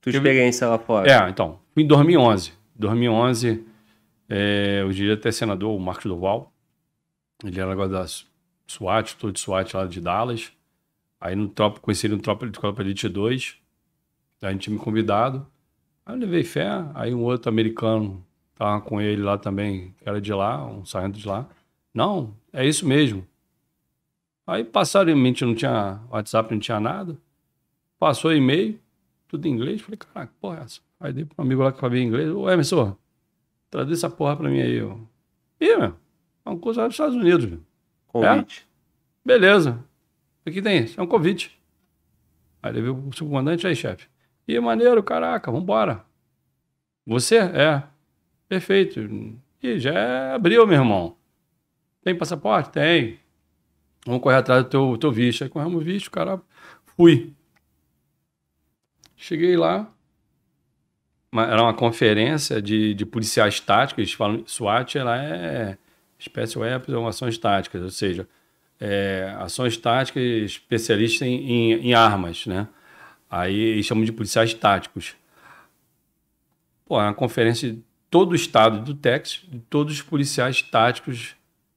Tua experiência lá fora? É, então. Em 2011. 2011, é, eu diria até senador, o Marcos Duval. Ele era agora da SWAT, todo de SWAT lá de Dallas. Aí no tropa, conheci ele no Tropa de Copa Elite 2. Aí a gente tinha me convidado. Aí eu levei fé. Aí um outro americano tava com ele lá também, que era de lá, um sargento de lá. Não, é isso mesmo. Aí passaram em mente, não tinha WhatsApp, não tinha nada. Passou e-mail tudo em inglês. Falei, caraca, porra é essa? Aí dei para um amigo lá que falava inglês, ô Emerson, traduz essa porra para mim aí. Eu. Ih, meu, é um curso lá dos Estados Unidos. Convite. É? Beleza. Aqui tem, isso é um convite. Aí ele veio o subcomandante, aí, chefe. Ih, maneiro, caraca, vambora. Você? É. Perfeito. Ih, já é meu irmão. Tem passaporte? Tem. Vamos correr atrás do teu, teu visto. Aí corremos o visto, cara. Fui. Cheguei lá, uma, era uma conferência de, de policiais táticos, eles falam SWAT, ela é Special Ops, são ações táticas, ou seja, é, ações táticas especialistas em, em, em, armas, né? Aí eles chamam de policiais táticos. Pô, é uma conferência de todo o estado do Texas, de todos os policiais táticos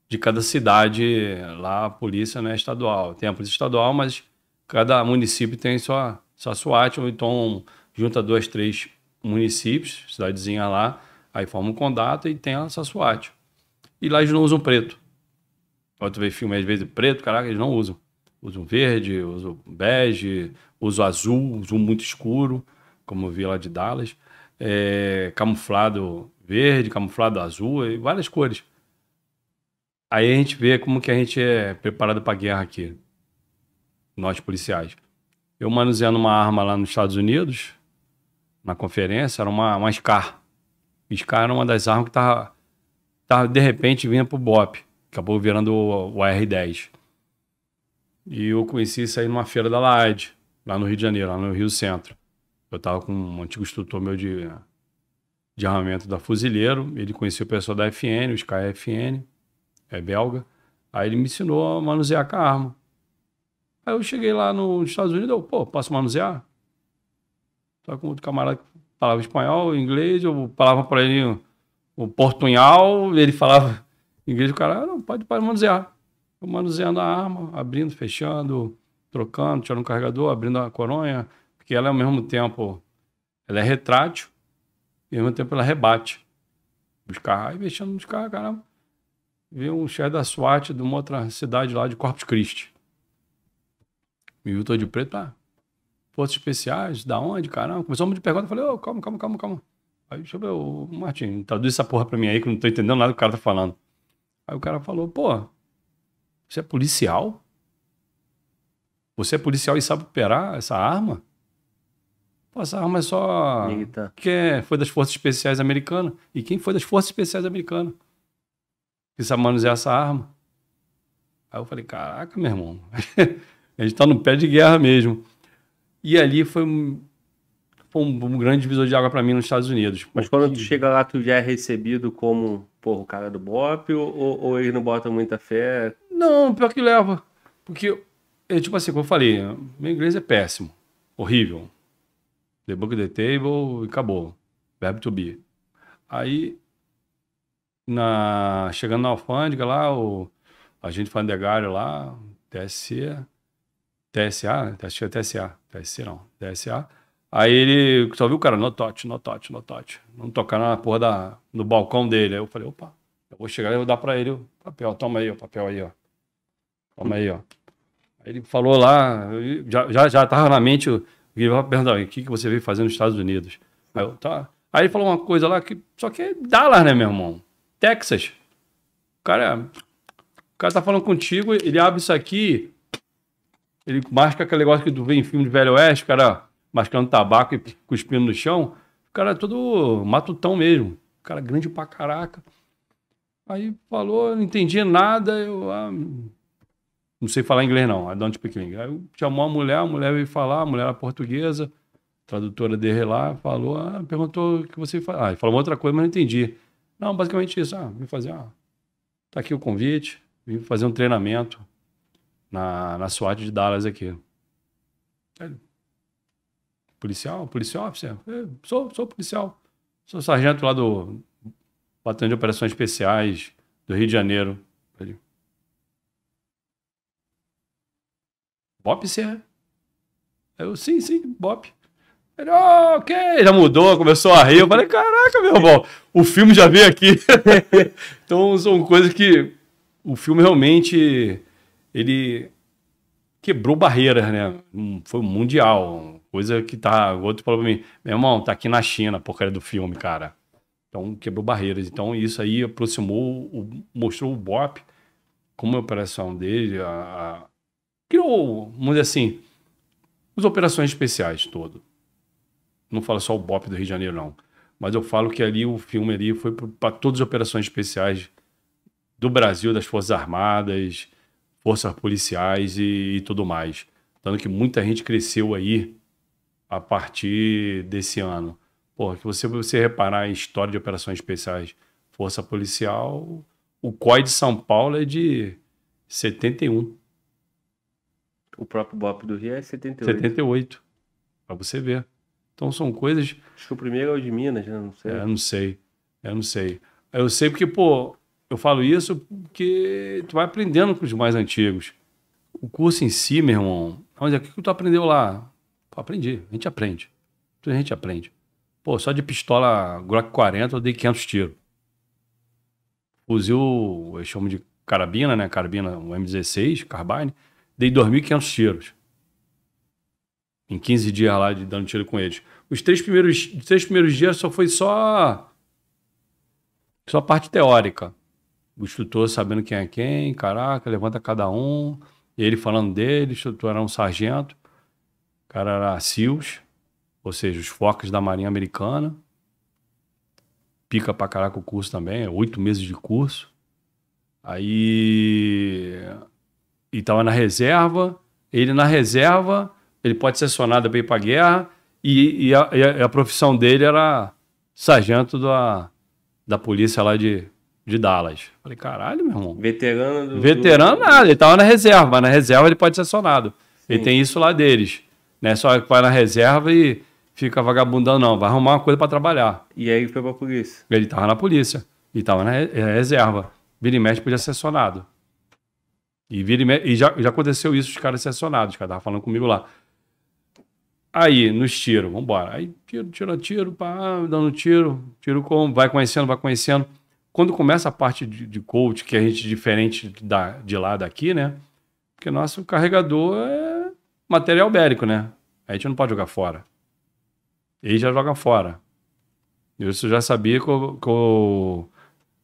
de cada cidade, lá a polícia não é estadual, tem a polícia estadual, mas cada município tem sua só ou então junta dois, três municípios, cidadezinha lá, aí forma um condado e tem a sua E lá eles não usam preto. Quando tu vê filme às vezes preto, caraca, eles não usam. Usam verde, usam bege, usam azul, usam muito escuro, como eu vi lá de Dallas. É, camuflado verde, camuflado azul, e várias cores. Aí a gente vê como que a gente é preparado para guerra aqui, nós policiais eu manuseando uma arma lá nos Estados Unidos, na conferência, era uma, uma SCAR. SCAR era uma das armas que tava, tava de repente vinha pro BOP. Acabou virando o, o R10. E eu conheci isso aí numa feira da Laide, lá no Rio de Janeiro, lá no Rio Centro. Eu tava com um antigo instrutor meu de, de armamento da Fuzileiro, ele conhecia o pessoal da FN, os FN, é belga. Aí ele me ensinou a manusear com a arma. Aí eu cheguei lá nos Estados Unidos, eu, pô, posso manusear? Só tá com outro camarada que falava espanhol, inglês, eu falava para ele o portunhal, ele falava inglês, o cara, ah, não, pode, pode manusear. Eu manuseando a arma, abrindo, fechando, trocando, tirando o carregador, abrindo a coronha, porque ela é ao mesmo tempo, ela é retrátil, e ao mesmo tempo ela rebate. Os carros, aí mexendo nos carros, caramba. Veio um chefe da SWAT de uma outra cidade lá de Corpus Christi. Me viu todo de preto, tá? Forças especiais, da onde, caramba? Começou uma de pergunta, eu falei, ô, oh, calma, calma, calma, calma. Aí, deixa eu ver, ô, Martim, traduz essa porra pra mim aí que eu não tô entendendo nada que o cara tá falando. Aí o cara falou, pô, você é policial? Você é policial e sabe operar essa arma? Pô, essa arma é só. Eita. Que é, foi das Forças Especiais Americanas. E quem foi das Forças Especiais Americanas? Que sabe manusear essa arma? Aí eu falei, caraca, meu irmão. A gente está no pé de guerra mesmo. E ali foi um, foi um grande divisor de água para mim nos Estados Unidos. Mas quando tu chega lá, tu já é recebido como, porra, o cara do BOP ou, ou não bota muita fé? Não, pior que leva. Porque, é, tipo assim, como eu falei, meu inglês é péssimo, horrível. The book, the table, e acabou. Verb to be. Aí, na, chegando na alfândega lá, o agente fandegário lá, TSC, TSA, né? Acho que TSA, TSC não, TSA. Aí ele só viu o cara, notote, notote, notote. touch, Vamos tocar na porra da, no balcão dele. Aí eu falei, opa, eu vou chegar e vou dar pra ele o papel. Toma aí, o papel aí, ó. Toma aí, ó. Aí ele falou lá, já, já, já tava na mente, o Guilherme perguntar, o que, que você veio fazer nos Estados Unidos? Aí eu, tá. Aí ele falou uma coisa lá que, só que é Dallas, né, meu irmão? Texas. O cara, o cara tá falando contigo, ele abre isso aqui, ele masca aquele negócio que tu vê em filme de Velho Oeste, cara mascando tabaco e cuspindo no chão. O cara é todo matutão mesmo. O cara é grande pra caraca. Aí falou, não entendi nada. Eu ah, não sei falar inglês, não. I don't speak English. Aí chamou a mulher, a mulher veio falar, a mulher era portuguesa, tradutora dele lá, falou, ah, perguntou o que você fala, Ah, falou uma outra coisa, mas não entendi. Não, basicamente isso. Ah, vim fazer, ah, tá aqui o convite, vim fazer um treinamento na, na SWAT de Dallas aqui. Ele, é. policial? Policial oficial é, sou, sou policial. Sou sargento lá do Batalhão de Operações Especiais do Rio de Janeiro. Ele, Bop, você é? Eu, é sim, sim, Bop. Ele, oh, ok, já mudou, começou a rir. Eu falei, caraca, meu irmão, o filme já veio aqui. então são coisas que o filme realmente ele quebrou barreiras, né? Foi mundial, coisa que tá. O outro falou pra mim, meu irmão, tá aqui na China, porcaria do filme, cara. Então quebrou barreiras. Então isso aí aproximou, o, mostrou o BOP como a operação dele, a, a, criou, vamos dizer assim, as operações especiais todo. Não falo só o BOP do Rio de Janeiro, não. Mas eu falo que ali o filme ali foi para todas as operações especiais do Brasil, das Forças Armadas, forças policiais e, e tudo mais. Dando que muita gente cresceu aí a partir desse ano. Pô, se você, você reparar em história de operações especiais, força policial, o COI de São Paulo é de 71. O próprio BOP do Rio é 78. 78. Pra você ver. Então são coisas. Acho que o primeiro é o de Minas, né? Não sei. É, eu não sei. Eu é, não sei. Eu sei porque, pô, eu falo isso porque tu vai aprendendo com os mais antigos. O curso em si, meu irmão, mas é o que tu aprendeu lá? Pô, aprendi, a gente aprende. A gente aprende. Pô, só de pistola Glock 40 eu dei 500 tiros. Fuzil, eu chamo de carabina, né? Carabina, um M16, carbine. Dei 2.500 tiros. Em 15 dias lá de dando tiro com eles. Os três primeiros, três primeiros dias só foi só. Só parte teórica o instrutor sabendo quem é quem, caraca, levanta cada um, ele falando dele, o instrutor era um sargento, o cara era SEALs, ou seja, os focos da Marinha Americana, pica pra caraca o curso também, oito meses de curso, aí, e tava na reserva, ele na reserva, ele pode ser acionado bem pra guerra, e, e, a, e a, a profissão dele era sargento da, da polícia lá de de Dallas. Falei, caralho, meu irmão. Veterano do. Veterano do... nada, ele tava na reserva, mas na reserva ele pode ser acionado. Sim. Ele tem isso lá deles. Né? Só que vai na reserva e fica vagabundando, não. Vai arrumar uma coisa para trabalhar. E aí foi pra polícia. Ele tava na polícia. E tava na eh, reserva. Vira e mexe podia ser acionado. E, vira e, e já, já aconteceu isso, os caras ser acionados. Os caras estavam falando comigo lá. Aí, nos tiros, vambora. Aí, tiro, tiro, tiro, pá, dando tiro, tiro como, vai conhecendo, vai conhecendo quando começa a parte de, de coach, que a gente é diferente da, de lá daqui, né? Porque nosso carregador é material bélico, né? A gente não pode jogar fora. Ele já joga fora. Isso eu já sabia que eu, que eu,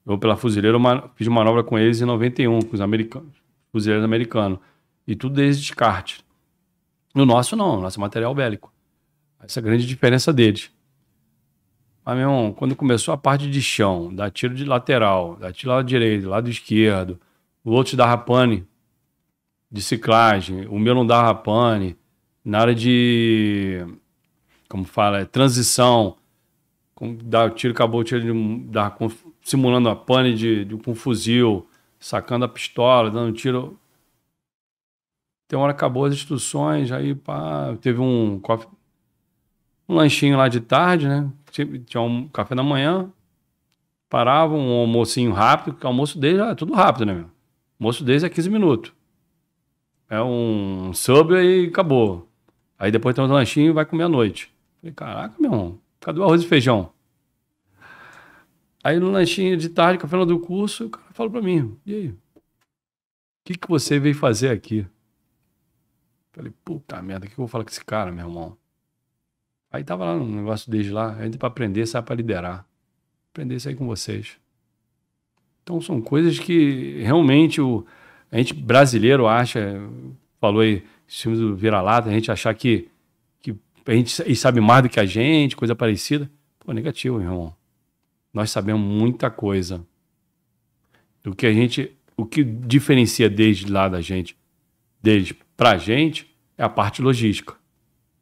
eu pela fuzileira, fiz uma manobra com eles em 91, com os americanos, fuzileiros americanos. E tudo desde descarte. No nosso, não. O nosso é material bélico. Essa é a grande diferença deles. Mas, ah, meu irmão, quando começou a parte de chão, dá tiro de lateral, dá tiro lado direito, lado esquerdo, o outro te dá rapane de ciclagem, o meu não dá rapane, na área de, como fala, é, transição, com, dá o tiro, acabou o tiro, de, dá, com, simulando a pane de, de, com fuzil, sacando a pistola, dando tiro. Tem então, uma hora acabou as instruções, aí pá, teve um cofre um lanchinho lá de tarde, né? Tinha um café da manhã, parava um almocinho rápido, porque o almoço deles ah, é tudo rápido, né, meu? O almoço deles é 15 minutos. É um sub e acabou. Aí depois tem um lanchinho e vai comer à noite. Falei, caraca, meu irmão, cadê o arroz e feijão? Aí no lanchinho de tarde, café do curso, o cara falou pra mim, e aí? O que, que você veio fazer aqui? Falei, puta merda, o que eu vou falar com esse cara, meu irmão? Aí tava lá um negócio desde lá, gente para aprender, sabe para liderar. Aprender isso aí com vocês. Então são coisas que realmente o, a gente brasileiro acha, falou aí, os filmes do Vira-Lata, a gente achar que, que a gente sabe mais do que a gente, coisa parecida. Pô, negativo, irmão. Nós sabemos muita coisa. O que a gente, o que diferencia desde lá da gente, deles pra gente, é a parte logística.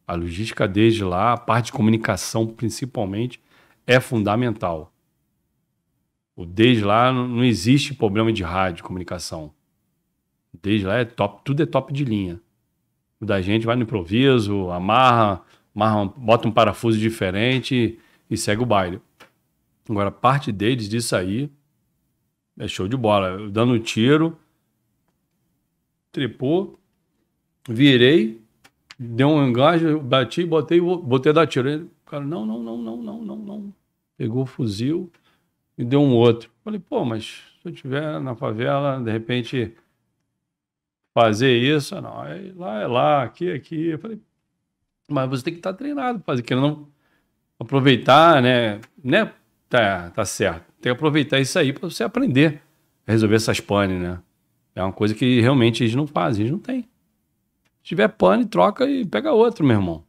A logística desde lá, a parte de comunicação principalmente, é fundamental. O desde lá não existe problema de rádio, comunicação. Desde lá é top, tudo é top de linha. O da gente vai no improviso, amarra, amarra bota um parafuso diferente e segue o baile. Agora, parte deles disso aí é show de bola. Eu dando um tiro, trepou, virei, deu um engajo, bati, botei, botei da tiro. Ele, o cara, não, não, não, não, não, não, não. Pegou o fuzil e deu um outro. Falei, pô, mas se eu estiver na favela, de repente, fazer isso, não, é lá, é lá, aqui, aqui. Eu falei, mas você tem que estar treinado, fazer que não aproveitar, né? né? Tá, tá certo. Tem que aproveitar isso aí para você aprender a resolver essas panes, né? É uma coisa que realmente eles não fazem, eles não têm. Se tiver pane, troca e pega outro, meu irmão.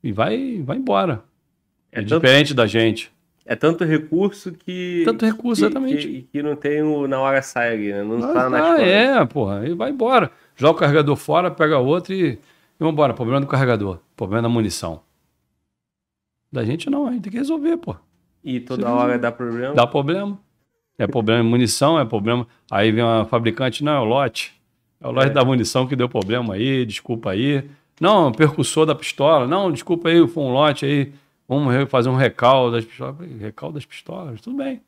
E vai, vai embora. É, é tanto, diferente da gente. É tanto recurso que. Tanto recurso, que, exatamente. Que, que, não tem o, na hora sai ali, né? Não tá ah, na escola. Ah, é, porra. E vai embora. Joga o carregador fora, pega outro e. E vambora. Problema do carregador. Problema da munição. Da gente não, a gente tem que resolver, pô. E toda Você hora resolve. dá problema? Dá problema. É problema em munição, é problema. Aí vem uma fabricante, não, é o lote. É o Lorde é. da Munição que deu problema aí, desculpa aí. Não, percussor da pistola. Não, desculpa aí, foi um lote aí. Vamos fazer um recal das pistolas. Recal das pistolas? Tudo bem.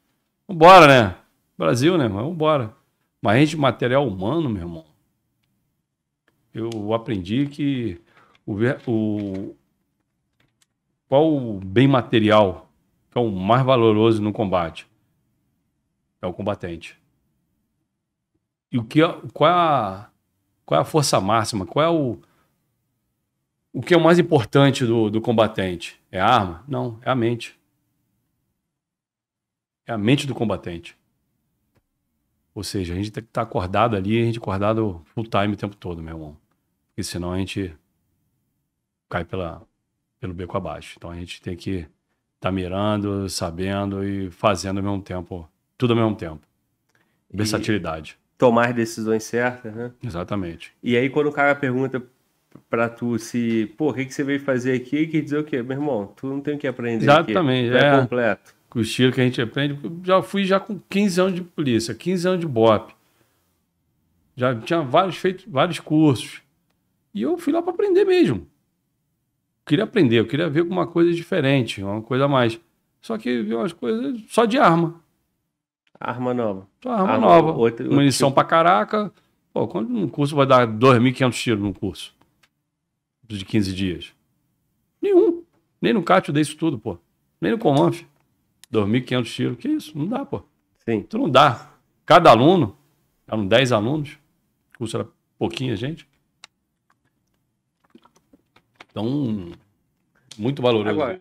Vambora, né? Brasil, né? Mas vambora. Mas a gente, material humano, meu irmão, eu aprendi que o, o qual o bem material que é o mais valoroso no combate? É o combatente. E o que é, qual, é a, qual é a força máxima? Qual é o, o que é o mais importante do, do combatente? É a arma? Não, é a mente. É a mente do combatente. Ou seja, a gente tem que estar acordado ali, a gente acordado full time o tempo todo, meu irmão. Porque senão a gente cai pela, pelo beco abaixo. Então a gente tem que estar tá mirando, sabendo e fazendo ao mesmo tempo, tudo ao mesmo tempo. Versatilidade tomar decisões certas, né? Exatamente. E aí quando o cara pergunta para tu se, pô, o que, que você veio fazer aqui, quer dizer o quê? Meu irmão, tu não tem o que aprender Exatamente, aqui. Exatamente, é, é completo. O estilo que a gente aprende, já fui já com 15 anos de polícia, 15 anos de BOP. Já tinha vários feitos, vários cursos. E eu fui lá para aprender mesmo. Queria aprender, eu queria ver alguma coisa diferente, uma coisa a mais. Só que vi umas coisas só de arma. Arma nova. arma, arma nova. Munição outra... pra caraca. Pô, quando um curso vai dar 2.500 tiros num curso? De 15 dias. Nenhum. Nem no Cátio eu dei isso tudo, pô. Nem no Comanf. 2.500 tiros. Que isso? Não dá, pô. Sim. Tu então não dá. Cada aluno, eram 10 alunos. O curso era pouquinha gente. Então, muito valoroso. Agora,